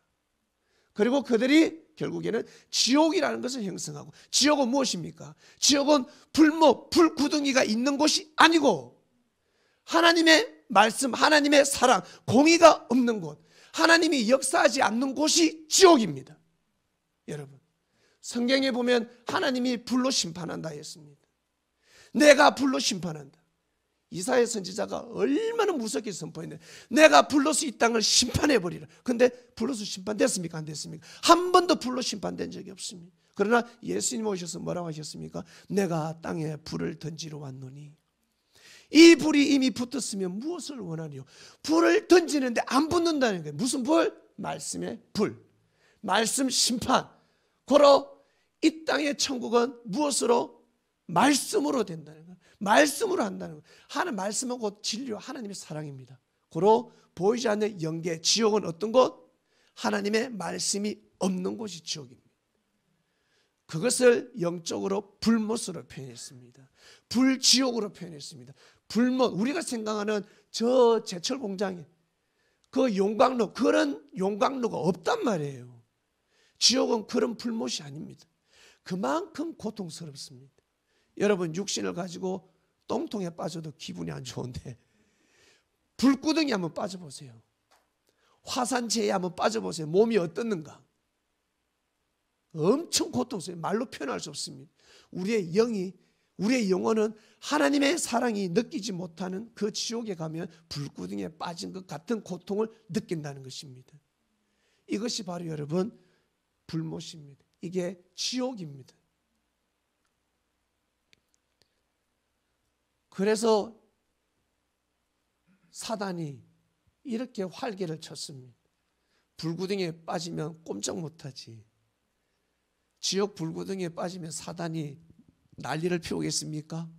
그리고 그들이 결국에는 지옥이라는 것을 형성하고 지옥은 무엇입니까? 지옥은 불목, 불구덩이가 있는 곳이 아니고 하나님의 말씀, 하나님의 사랑, 공의가 없는 곳, 하나님이 역사하지 않는 곳이 지옥입니다. 여러분, 성경에 보면 하나님이 불로 심판한다 했습니다. 내가 불로 심판한다. 이사야 선지자가 얼마나 무섭게 선포했는데 내가 불로서 이 땅을 심판해 버리라. 근데 불로서 심판됐습니까? 안 됐습니까? 한 번도 불로 심판된 적이 없습니다. 그러나 예수님 오셔서 뭐라고 하셨습니까? 내가 땅에 불을 던지러 왔노니 이 불이 이미 붙었으면 무엇을 원하니요? 불을 던지는데 안 붙는다는 거예요. 무슨 불? 말씀의 불. 말씀 심판. 고로 이 땅의 천국은 무엇으로 말씀으로 된다는 거 말씀으로 한다는 거 하나 말씀하고 진료, 하나님의 사랑입니다. 고로 보이지 않는 영계, 지옥은 어떤 곳? 하나님의 말씀이 없는 곳이 지옥입니다. 그것을 영적으로 불못으로 표현했습니다. 불지옥으로 표현했습니다. 불못, 우리가 생각하는 저 제철 공장에 그 용광로, 그런 용광로가 없단 말이에요. 지옥은 그런 불못이 아닙니다. 그만큼 고통스럽습니다. 여러분 육신을 가지고 똥통에 빠져도 기분이 안 좋은데 불구덩이 한번 빠져보세요. 화산재에 한번 빠져보세요. 몸이 어떻는가? 엄청 고통스러워요. 말로 표현할 수 없습니다. 우리의 영이 우리의 영혼은 하나님의 사랑이 느끼지 못하는 그 지옥에 가면 불구덩이에 빠진 것 같은 고통을 느낀다는 것입니다. 이것이 바로 여러분 불못입니다. 이게 지옥입니다. 그래서 사단이 이렇게 활개를 쳤습니다. 불구덩이에 빠지면 꼼짝 못하지. 지옥 불구덩이에 빠지면 사단이 난리를 피우겠습니까?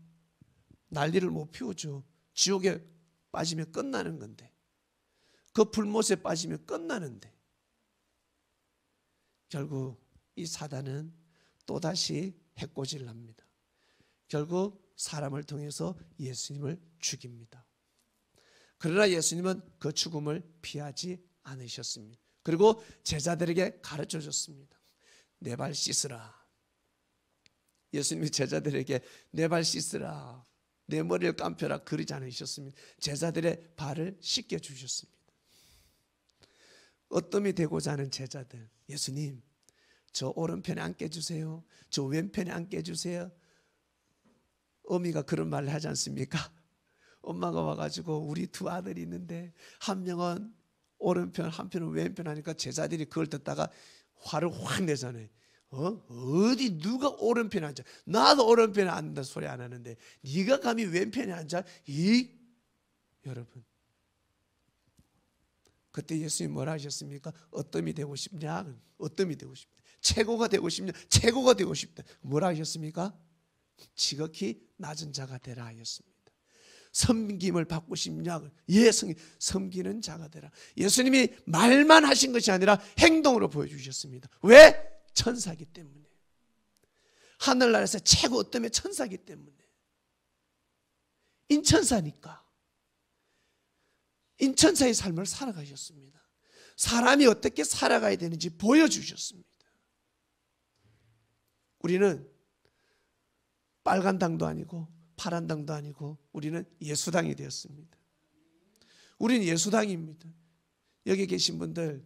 난리를 못 피우죠. 지옥에 빠지면 끝나는 건데. 그 불못에 빠지면 끝나는데. 결국 이 사단은 또다시 해꼬질 납니다. 결국 사람을 통해서 예수님을 죽입니다. 그러나 예수님은 그 죽음을 피하지 않으셨습니다. 그리고 제자들에게 가르쳐 줬습니다. 내 발 씻으라. 예수님이 제자들에게 내 발 씻으라. 내 머리를 감펴라 그러지 않으셨습니다. 제자들의 발을 씻겨 주셨습니다. 어둠이 되고자 하는 제자들 예수님 저 오른편에 앉게 주세요. 저 왼편에 앉게 주세요. 어미가 그런 말을 하지 않습니까? 엄마가 와가지고 우리 두 아들이 있는데 한 명은 오른편 한 편은 왼편 하니까 제자들이 그걸 듣다가 화를 확 내잖아요. 어? 어디 누가 오른편에 앉아? 나도 오른편에 앉는다 소리 안 하는데 네가 감히 왼편에 앉아? 이 여러분 그때 예수님 뭐라 하셨습니까? 어떤이 되고 싶냐? 어떤이 되고 싶냐? 최고가 되고 싶냐? 최고가 되고 싶다. 뭐라 하셨습니까? 지극히 낮은 자가 되라 하였습니다. 섬김을 받고 싶냐? 예, 성 섬기는 자가 되라. 예수님이 말만 하신 것이 아니라 행동으로 보여주셨습니다. 왜? 천사기 때문에. 하늘나라에서 최고 어뜸 천사기 때문에. 인천사니까. 인천사의 삶을 살아가셨습니다. 사람이 어떻게 살아가야 되는지 보여주셨습니다. 우리는 빨간 당도 아니고 파란 당도 아니고 우리는 예수당이 되었습니다. 우리는 예수당입니다. 여기 계신 분들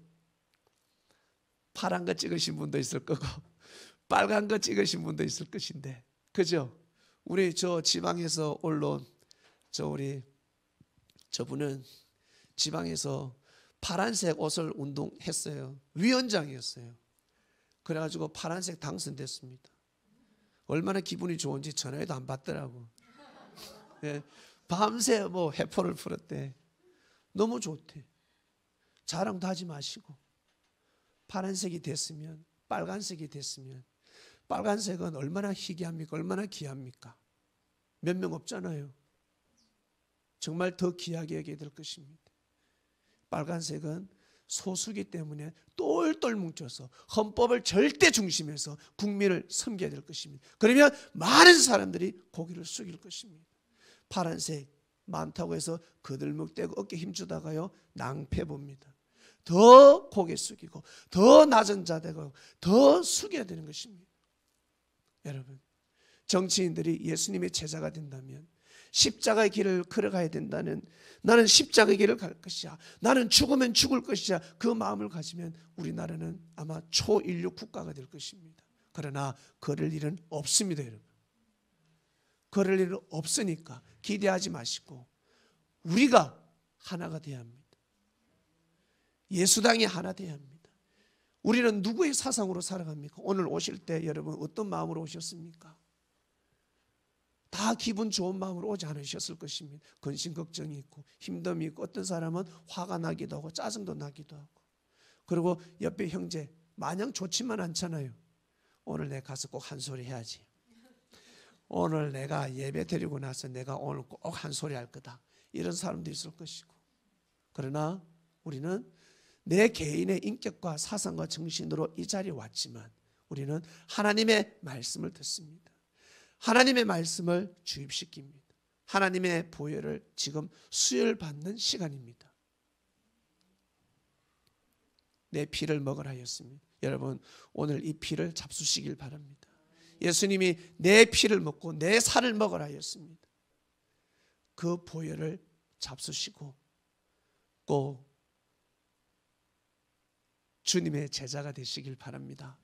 파란 거 찍으신 분도 있을 거고 <laughs> 빨간 거 찍으신 분도 있을 것인데 그죠? 우리 저 지방에서 올라온 저 우리 저분은 지방에서 파란색 옷을 운동했어요. 위원장이었어요. 그래가지고 파란색 당선됐습니다. 얼마나 기분이 좋은지 전화해도 안 받더라고. 예, 밤새 뭐 해포를 풀었대. 너무 좋대. 자랑도 하지 마시고 파란색이 됐으면 빨간색이 됐으면 빨간색은 얼마나 희귀합니까? 얼마나 귀합니까? 몇 명 없잖아요. 정말 더 귀하게 얘기해 드릴 것입니다. 빨간색은 소수기 때문에 똘똘 뭉쳐서 헌법을 절대 중심에서 국민을 섬겨야 될 것입니다. 그러면 많은 사람들이 고개를 숙일 것입니다. 파란색 많다고 해서 그들목대고 어깨 힘주다가요 낭패 봅니다. 더 고개 숙이고 더 낮은 자 되고 더 숙여야 되는 것입니다. 여러분 정치인들이 예수님의 제자가 된다면 십자가의 길을 걸어가야 된다는 나는 십자가의 길을 갈 것이야. 나는 죽으면 죽을 것이야. 그 마음을 가지면 우리나라는 아마 초인류 국가가 될 것입니다. 그러나 그럴 일은 없습니다, 여러분. 그럴 일은 없으니까 기대하지 마시고 우리가 하나가 돼야 합니다. 예수당이 하나 돼야 합니다. 우리는 누구의 사상으로 살아갑니까? 오늘 오실 때 여러분 어떤 마음으로 오셨습니까? 다 기분 좋은 마음으로 오지 않으셨을 것입니다. 근심 걱정이 있고 힘듦이 있고 어떤 사람은 화가 나기도 하고 짜증도 나기도 하고 그리고 옆에 형제 마냥 좋지만 않잖아요. 오늘 내 가서 꼭 한 소리 해야지. 오늘 내가 예배 드리고 나서 내가 오늘 꼭 한 소리 할 거다. 이런 사람도 있을 것이고. 그러나 우리는 내 개인의 인격과 사상과 정신으로 이 자리에 왔지만 우리는 하나님의 말씀을 듣습니다. 하나님의 말씀을 주입시킵니다. 하나님의 보혈을 지금 수혈받는 시간입니다. 내 피를 먹으라 하였습니다. 여러분 오늘 이 피를 잡수시길 바랍니다. 예수님이 내 피를 먹고 내 살을 먹으라 하였습니다. 그 보혈을 잡수시고 꼭 주님의 제자가 되시길 바랍니다.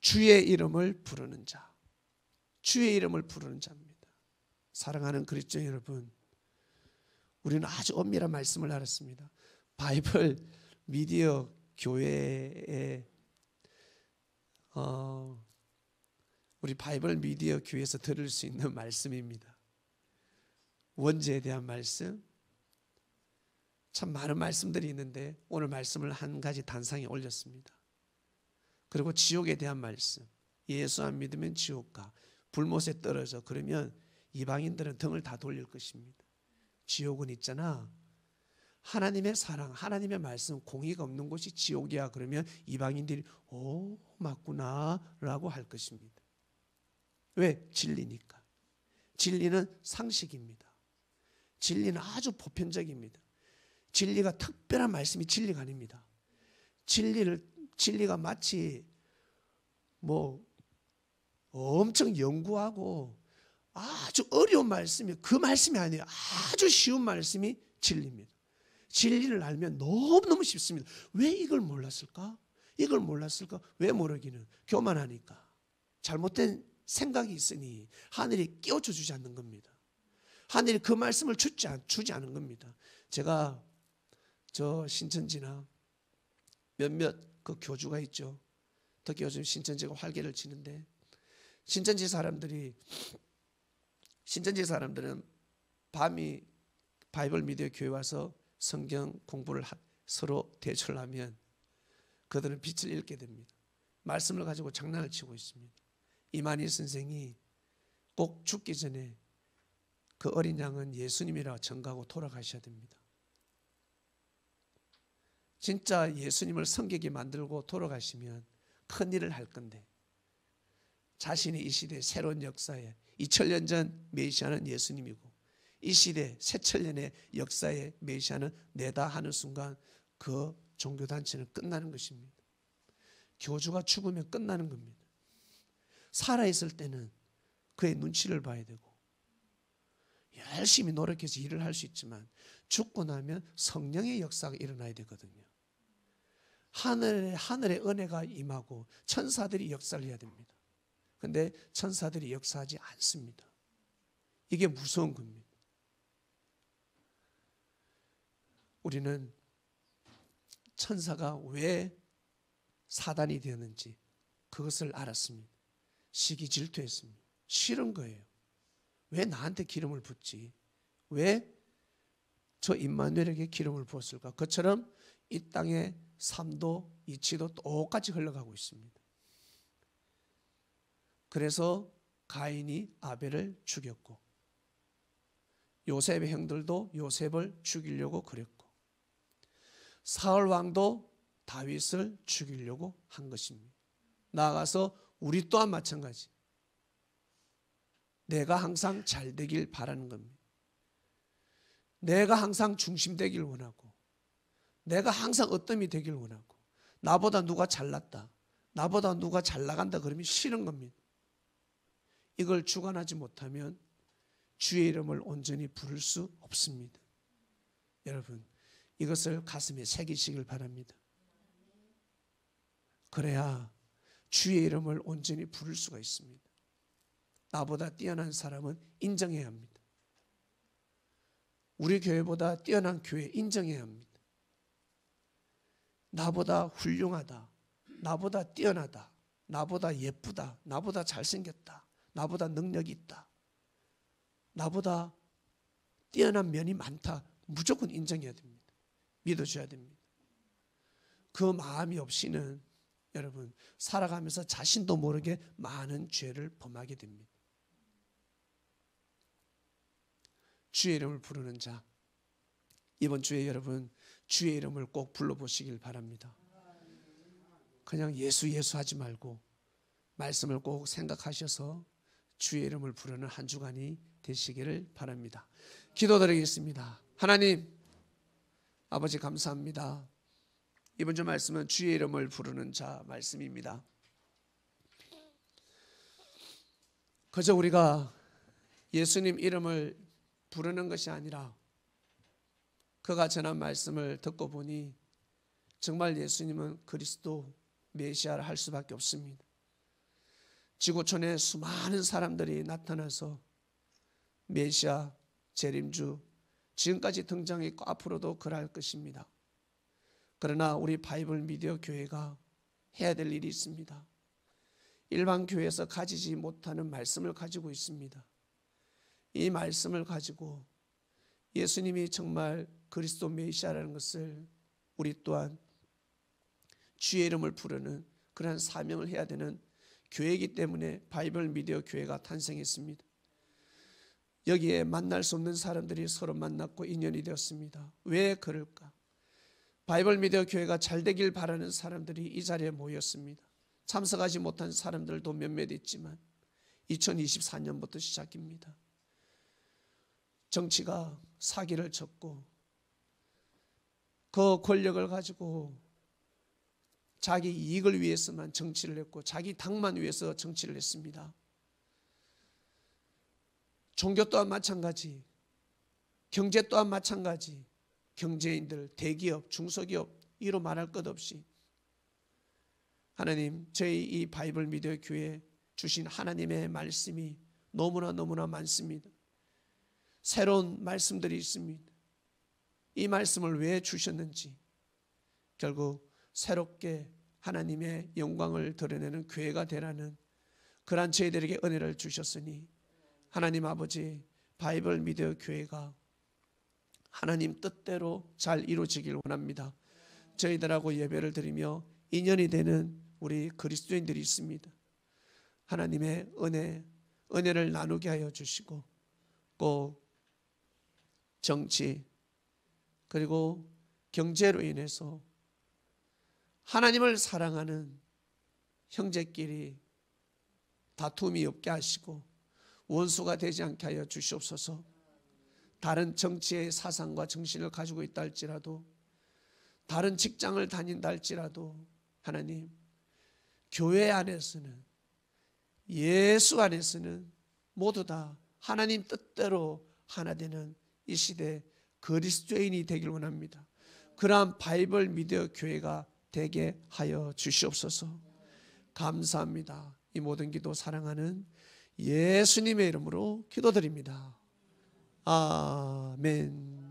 주의 이름을 부르는 자. 주의 이름을 부르는 자입니다. 사랑하는 그리스도 여러분, 우리는 아주 엄밀한 말씀을 알았습니다. 바이블 미디어 교회에 어, 우리 바이블 미디어 교회에서 들을 수 있는 말씀입니다. 원죄에 대한 말씀, 참 많은 말씀들이 있는데 오늘 말씀을 한 가지 단상에 올렸습니다. 그리고 지옥에 대한 말씀, 예수 안 믿으면 지옥 가. 불못에 떨어져 그러면 이방인들은 등을 다 돌릴 것입니다. 지옥은 있잖아. 하나님의 사랑, 하나님의 말씀, 공의가 없는 곳이 지옥이야. 그러면 이방인들이 오 맞구나라고 할 것입니다. 왜 진리니까? 진리는 상식입니다. 진리는 아주 보편적입니다. 진리가 특별한 말씀이 진리가 아닙니다. 진리를 진리가 마치 뭐 엄청 연구하고 아주 어려운 말씀이 그 말씀이 아니에요. 아주 쉬운 말씀이 진리입니다. 진리를 알면 너무너무 쉽습니다. 왜 이걸 몰랐을까? 이걸 몰랐을까? 왜 모르기는? 교만하니까. 잘못된 생각이 있으니 하늘이 끼워쳐 주지 않는 겁니다. 하늘이 그 말씀을 주지, 않, 주지 않은 겁니다. 제가 저 신천지나 몇몇 그 교주가 있죠. 특히 요즘 신천지가 활개를 치는데 신천지 사람들이 신천지 사람들은 밤이 바이블 미디어 교회 와서 성경 공부를 서로 대처를 하면 그들은 빛을 잃게 됩니다. 말씀을 가지고 장난을 치고 있습니다. 이만희 선생이 꼭 죽기 전에 그 어린 양은 예수님이라 정하고 돌아가셔야 됩니다. 진짜 예수님을 성격이 만들고 돌아가시면 큰일을 할 건데 자신이 이 시대의 새로운 역사에 2000년 전 메시아는 예수님이고 이 시대 새천년의 역사에 메시아는 내다 하는 순간 그 종교단체는 끝나는 것입니다. 교주가 죽으면 끝나는 겁니다. 살아있을 때는 그의 눈치를 봐야 되고 열심히 노력해서 일을 할 수 있지만 죽고 나면 성령의 역사가 일어나야 되거든요. 하늘에, 하늘의 은혜가 임하고 천사들이 역사를 해야 됩니다. 근데 천사들이 역사하지 않습니다. 이게 무서운 겁니다. 우리는 천사가 왜 사단이 되었는지 그것을 알았습니다. 시기 질투했습니다. 싫은 거예요. 왜 나한테 기름을 붓지? 왜저 임마누엘에게 기름을 부었을까? 그처럼 이 땅의 삶도 이치도 똑같이 흘러가고 있습니다. 그래서 가인이 아벨을 죽였고 요셉의 형들도 요셉을 죽이려고 그랬고 사울 왕도 다윗을 죽이려고 한 것입니다. 나아가서 우리 또한 마찬가지. 내가 항상 잘 되길 바라는 겁니다. 내가 항상 중심되길 원하고 내가 항상 어떤이 되길 원하고 나보다 누가 잘났다. 나보다 누가 잘 나간다 그러면 싫은 겁니다. 이걸 주관하지 못하면 주의 이름을 온전히 부를 수 없습니다. 여러분, 이것을 가슴에 새기시길 바랍니다. 그래야 주의 이름을 온전히 부를 수가 있습니다. 나보다 뛰어난 사람은 인정해야 합니다. 우리 교회보다 뛰어난 교회 인정해야 합니다. 나보다 훌륭하다. 나보다 뛰어나다. 나보다 예쁘다. 나보다 잘생겼다. 나보다 능력이 있다. 나보다 뛰어난 면이 많다. 무조건 인정해야 됩니다. 믿어줘야 됩니다. 그 마음이 없이는 여러분 살아가면서 자신도 모르게 많은 죄를 범하게 됩니다. 주의 이름을 부르는 자 이번 주에 여러분 주의 이름을 꼭 불러보시길 바랍니다. 그냥 예수 예수 하지 말고 말씀을 꼭 생각하셔서 주의 이름을 부르는 한 주간이 되시기를 바랍니다. 기도드리겠습니다. 하나님 아버지 감사합니다. 이번 주 말씀은 주의 이름을 부르는 자 말씀입니다. 그저 우리가 예수님 이름을 부르는 것이 아니라 그가 전한 말씀을 듣고 보니 정말 예수님은 그리스도 메시아를 할 수밖에 없습니다. 지구촌에 수많은 사람들이 나타나서 메시아, 재림주, 지금까지 등장했고 앞으로도 그럴 것입니다. 그러나 우리 바이블 미디어 교회가 해야 될 일이 있습니다. 일반 교회에서 가지지 못하는 말씀을 가지고 있습니다. 이 말씀을 가지고 예수님이 정말 그리스도 메시아라는 것을 우리 또한 주의 이름을 부르는 그러한 사명을 해야 되는 교회이기 때문에 바이블 미디어 교회가 탄생했습니다. 여기에 만날 수 없는 사람들이 서로 만났고 인연이 되었습니다. 왜 그럴까? 바이블 미디어 교회가 잘 되길 바라는 사람들이 이 자리에 모였습니다. 참석하지 못한 사람들도 몇몇 있지만 2024년부터 시작입니다. 정치가 사기를 쳤고 그 권력을 가지고 자기 이익을 위해서만 정치를 했고 자기 당만 위해서 정치를 했습니다. 종교 또한 마찬가지, 경제 또한 마찬가지, 경제인들, 대기업, 중소기업 이로 말할 것 없이 하나님 저희 이 바이블 미디어 교회 주신 하나님의 말씀이 너무나 너무나 많습니다. 새로운 말씀들이 있습니다. 이 말씀을 왜 주셨는지 결국 새롭게 하나님의 영광을 드러내는 교회가 되라는 그러한 저희들에게 은혜를 주셨으니 하나님 아버지 바이블 미디어 교회가 하나님 뜻대로 잘 이루어지길 원합니다. 저희들하고 예배를 드리며 인연이 되는 우리 그리스도인들이 있습니다. 하나님의 은혜, 은혜를 나누게 하여 주시고 꼭 정치 그리고 경제로 인해서 하나님을 사랑하는 형제끼리 다툼이 없게 하시고 원수가 되지 않게 하여 주시옵소서. 다른 정치의 사상과 정신을 가지고 있다 할지라도 다른 직장을 다닌다 할지라도 하나님 교회 안에서는 예수 안에서는 모두 다 하나님 뜻대로 하나 되는 이 시대 그리스도인이 되길 원합니다. 그러한 바이블 미디어 교회가 되게 하여 주시옵소서. 감사합니다. 이 모든 기도 사랑하는 예수님의 이름으로 기도드립니다. 아멘.